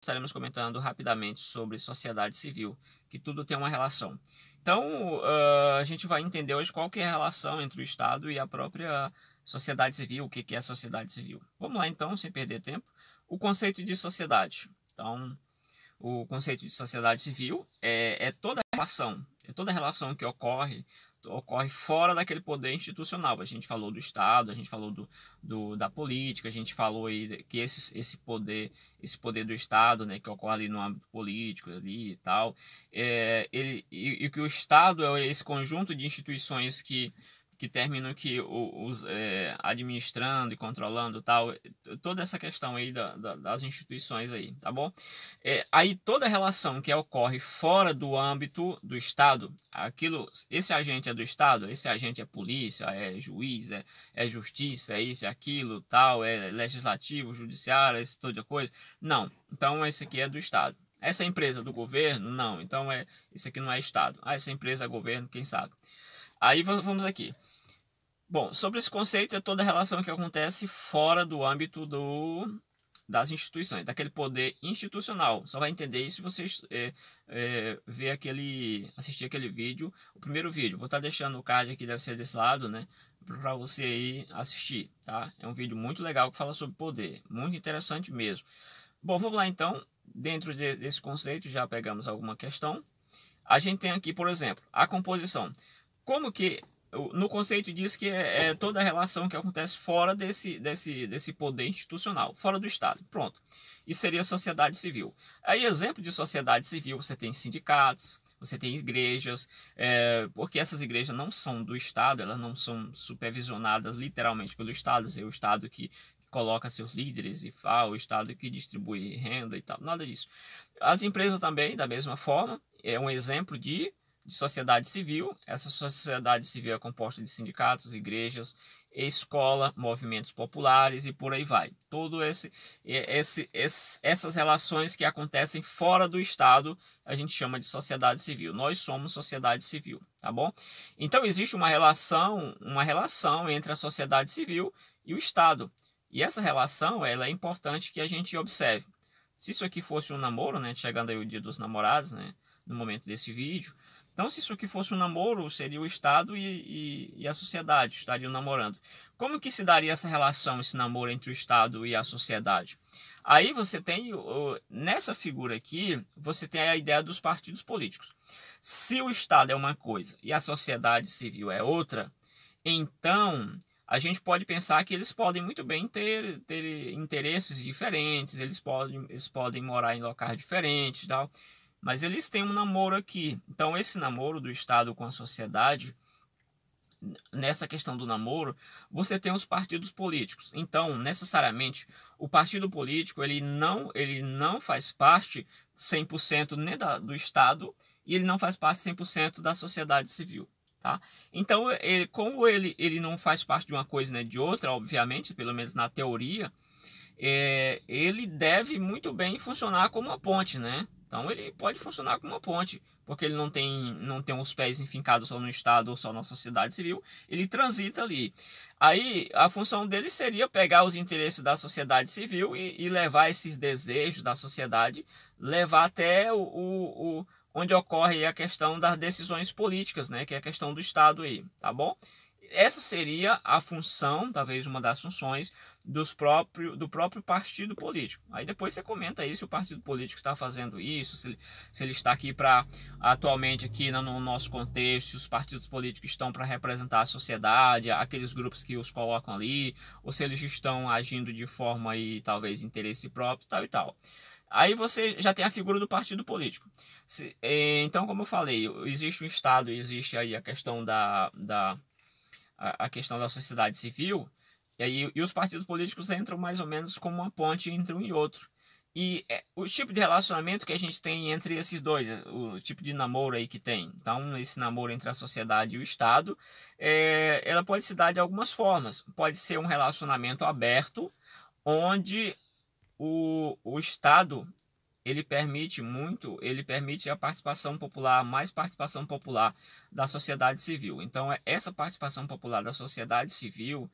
estaremos comentando rapidamente sobre sociedade civil, que tudo tem uma relação. Então, uh, a gente vai entender hoje qual que é a relação entre o Estado e a própria sociedade civil, o que, que é sociedade civil. Vamos lá então, sem perder tempo, o conceito de sociedade. Então, o conceito de sociedade civil é, é toda a relação, é toda a relação que ocorre ocorre fora daquele poder institucional. A gente falou do Estado, a gente falou do, do da política, a gente falou que esse, esse poder esse poder do Estado, né, que ocorre ali no âmbito político ali e tal, é, ele e, e que o Estado é esse conjunto de instituições que que terminam que os é, administrando e controlando tal toda essa questão aí da, da, das instituições aí tá bom é, aí toda relação que ocorre fora do âmbito do estado aquilo esse agente é do estado esse agente é polícia é juiz é, é justiça é isso é aquilo tal é legislativo judiciário esse todo de coisa não então esse aqui é do estado essa é empresa do governo não então é isso aqui não é estado ah essa empresa é governo quem sabe aí vamos aqui Bom, sobre esse conceito é toda a relação que acontece fora do âmbito do, das instituições, daquele poder institucional. Só vai entender isso se você é, é, ver aquele, assistir aquele vídeo, o primeiro vídeo. Vou estar tá deixando o card aqui, deve ser desse lado, né? Para você aí assistir, tá? É um vídeo muito legal que fala sobre poder, muito interessante mesmo. Bom, vamos lá então. Dentro de, desse conceito já pegamos alguma questão. A gente tem aqui, por exemplo, a composição. Como que no conceito diz que é, é toda a relação que acontece fora desse, desse, desse poder institucional, fora do Estado. Pronto. Isso seria sociedade civil. Aí, exemplo de sociedade civil, você tem sindicatos, você tem igrejas, é, porque essas igrejas não são do Estado, elas não são supervisionadas literalmente pelo Estado, é o Estado que coloca seus líderes e fala, o Estado que distribui renda e tal, nada disso. As empresas também, da mesma forma, é um exemplo de de sociedade civil. Essa sociedade civil é composta de sindicatos, igrejas, escola, movimentos populares e por aí vai. Todo esse, esse, esse, essas relações que acontecem fora do Estado, a gente chama de sociedade civil. Nós somos sociedade civil, tá bom? Então existe uma relação, uma relação entre a sociedade civil e o Estado. E essa relação, ela é importante que a gente observe. Se isso aqui fosse um namoro, né, chegando aí o dia dos namorados, né, no momento desse vídeo, então, se isso aqui fosse um namoro, seria o Estado e, e, e, a sociedade estariam namorando. Como que se daria essa relação, esse namoro entre o Estado e a sociedade? Aí você tem, nessa figura aqui, você tem a ideia dos partidos políticos. Se o Estado é uma coisa e a sociedade civil é outra, então a gente pode pensar que eles podem muito bem ter, ter interesses diferentes, eles podem, eles podem morar em locais diferentes e tal. Mas eles têm um namoro aqui. Então, esse namoro do Estado com a sociedade, nessa questão do namoro, você tem os partidos políticos. Então, necessariamente, o partido político ele não, ele não faz parte 100% nem da, do Estado e ele não faz parte 100% da sociedade civil. Tá? Então, ele, como ele, ele não faz parte de uma coisa nem né, de outra, obviamente, pelo menos na teoria, é, ele deve muito bem funcionar como uma ponte, né? Então ele pode funcionar como uma ponte, porque ele não tem, não tem os pés enfincados só no Estado ou só na sociedade civil, ele transita ali. Aí a função dele seria pegar os interesses da sociedade civil e, e levar esses desejos da sociedade, levar até o, o, o onde ocorre a questão das decisões políticas, né, que é a questão do Estado aí, tá bom? Essa seria a função, talvez uma das funções dos próprio, do próprio partido político. Aí depois você comenta aí se o partido político está fazendo isso, se ele, se ele está aqui para atualmente aqui no, no, nosso contexto, se os partidos políticos estão para representar a sociedade, aqueles grupos que os colocam ali, ou se eles estão agindo de forma aí talvez interesse próprio, tal e tal. Aí você já tem a figura do partido político. Se, é, então, como eu falei, existe o Estado, existe aí a questão da, da a questão da sociedade civil, e, aí, e os partidos políticos entram mais ou menos como uma ponte entre um e outro. E é, o tipo de relacionamento que a gente tem entre esses dois, é, o tipo de namoro aí que tem, então esse namoro entre a sociedade e o Estado, é, ela pode se dar de algumas formas. Pode ser um relacionamento aberto, onde o, o Estado ele permite muito, ele permite a participação popular, mais participação popular da sociedade civil. Então, é, essa participação popular da sociedade civil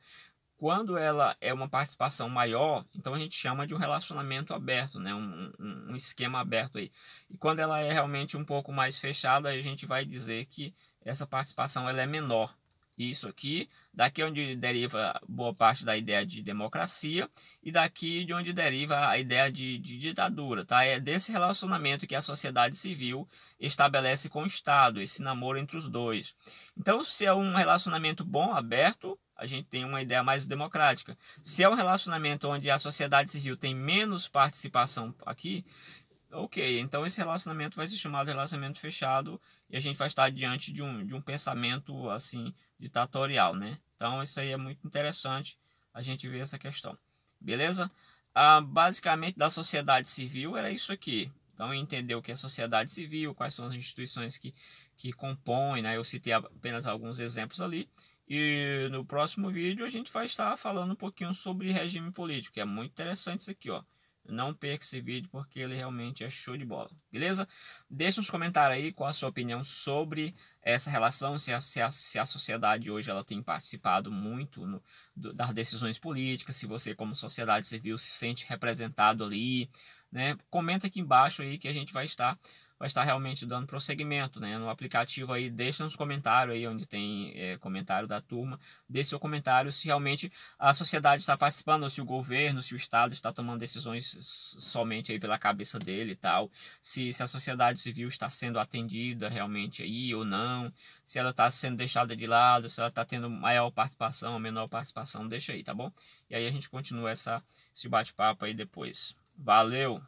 quando ela é uma participação maior, então a gente chama de um relacionamento aberto, né? um, um, um esquema aberto aí. E quando ela é realmente um pouco mais fechada, a gente vai dizer que essa participação ela é menor. Isso aqui, daqui é onde deriva boa parte da ideia de democracia e daqui de onde deriva a ideia de, de, ditadura, tá? É desse relacionamento que a sociedade civil estabelece com o Estado, esse namoro entre os dois. Então, se é um relacionamento bom, aberto, a gente tem uma ideia mais democrática. Se é um relacionamento onde a sociedade civil tem menos participação aqui, ok, então esse relacionamento vai ser chamado relacionamento fechado e a gente vai estar diante de um, de um pensamento assim ditatorial, né? Então isso aí é muito interessante a gente ver essa questão, beleza? Ah, basicamente da sociedade civil era isso aqui. Então entender o que é sociedade civil, quais são as instituições que que compõem, né? Eu citei apenas alguns exemplos ali e no próximo vídeo a gente vai estar falando um pouquinho sobre regime político, que é muito interessante isso aqui, ó. Não perca esse vídeo porque ele realmente é show de bola, beleza? Deixa nos comentários aí qual a sua opinião sobre essa relação, se a, se a, se a sociedade hoje ela tem participado muito no, do, das decisões políticas, se você como sociedade civil se sente representado ali, né? Comenta aqui embaixo aí que a gente vai estar vai estar tá realmente dando prosseguimento, né? No aplicativo aí, deixa nos comentários aí, onde tem é, comentário da turma, deixa seu comentário se realmente a sociedade está participando, ou se o governo, se o Estado está tomando decisões somente aí pela cabeça dele e tal, se, se a sociedade civil está sendo atendida realmente aí ou não, se ela está sendo deixada de lado, se ela está tendo maior participação ou menor participação, deixa aí, tá bom? E aí a gente continua essa, esse bate-papo aí depois. Valeu!